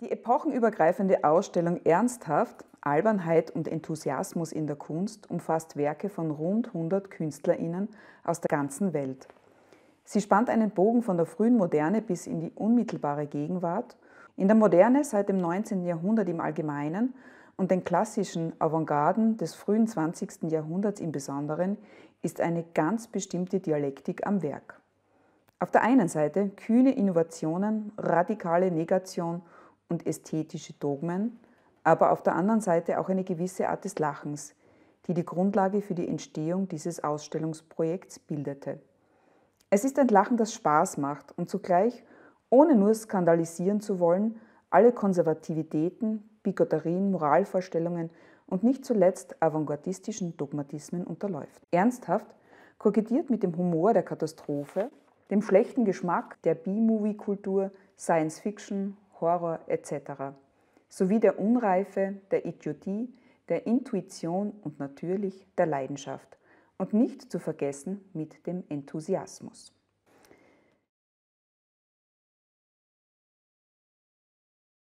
Die epochenübergreifende Ausstellung Ernsthaft, Albernheit und Enthusiasmus in der Kunst umfasst Werke von rund 100 KünstlerInnen aus der ganzen Welt. Sie spannt einen Bogen von der frühen Moderne bis in die unmittelbare Gegenwart, in der Moderne seit dem 19. Jahrhundert im Allgemeinen und den klassischen Avantgarden des frühen 20. Jahrhunderts im Besonderen ist eine ganz bestimmte Dialektik am Werk. Auf der einen Seite kühne Innovationen, radikale Negation und ästhetische Dogmen, aber auf der anderen Seite auch eine gewisse Art des Lachens, die die Grundlage für die Entstehung dieses Ausstellungsprojekts bildete. Es ist ein Lachen, das Spaß macht und zugleich, ohne nur skandalisieren zu wollen, alle Konservativitäten, Bigotterien, Moralvorstellungen und nicht zuletzt avantgardistischen Dogmatismen unterläuft. Ernsthaft kokettiert mit dem Humor der Katastrophe, dem schlechten Geschmack der B-Movie-Kultur, Science Fiction, Horror etc. sowie der Unreife, der Idiotie, der Intuition und natürlich der Leidenschaft. Und nicht zu vergessen mit dem Enthusiasmus.